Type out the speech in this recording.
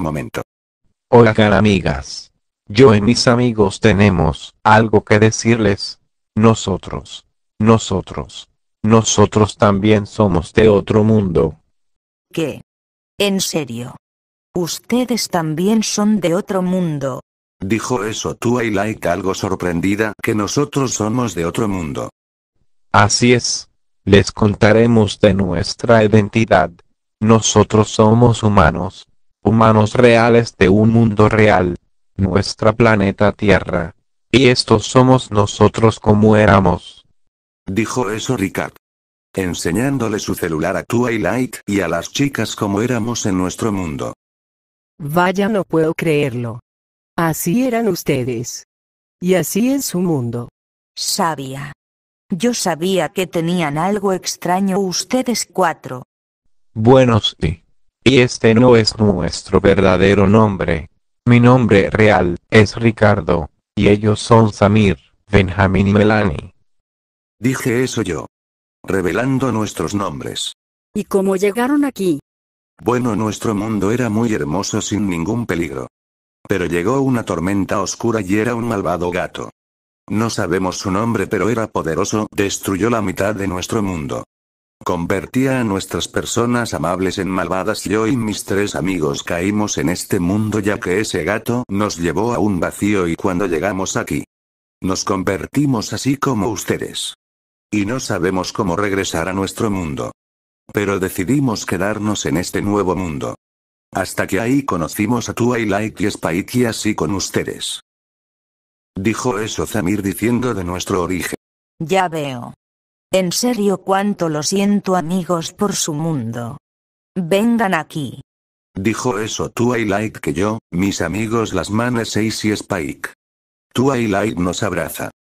momento. Hola cara amigas. Yo y mis amigos tenemos algo que decirles. Nosotros. Nosotros. Nosotros también somos de otro mundo. ¿Qué? En serio. Ustedes también son de otro mundo. Dijo eso tú y algo sorprendida que nosotros somos de otro mundo. Así es. Les contaremos de nuestra identidad. Nosotros somos humanos, humanos reales de un mundo real, nuestra planeta Tierra. Y estos somos nosotros como éramos. Dijo eso Ricard. Enseñándole su celular a Twilight y a las chicas como éramos en nuestro mundo. Vaya, no puedo creerlo. Así eran ustedes. Y así en su mundo. Sabía. Yo sabía que tenían algo extraño ustedes cuatro. Bueno, sí. Y este no es nuestro verdadero nombre. Mi nombre real es Ricardo, y ellos son Samir, Benjamín y Melanie. Dije eso yo. Revelando nuestros nombres. ¿Y cómo llegaron aquí? Bueno, nuestro mundo era muy hermoso sin ningún peligro. Pero llegó una tormenta oscura y era un malvado gato. No sabemos su nombre, pero era poderoso, destruyó la mitad de nuestro mundo. Convertía a nuestras personas amables en malvadas. Yo y mis tres amigos caímos en este mundo ya que ese gato nos llevó a un vacío y cuando llegamos aquí. Nos convertimos así como ustedes. Y no sabemos cómo regresar a nuestro mundo. Pero decidimos quedarnos en este nuevo mundo. Hasta que ahí conocimos a twilight y y Spike y así con ustedes. Dijo eso Zamir diciendo de nuestro origen. Ya veo. En serio cuánto lo siento amigos por su mundo. Vengan aquí. Dijo eso Twilight que yo, mis amigos las manes Ace y Spike. Light nos abraza.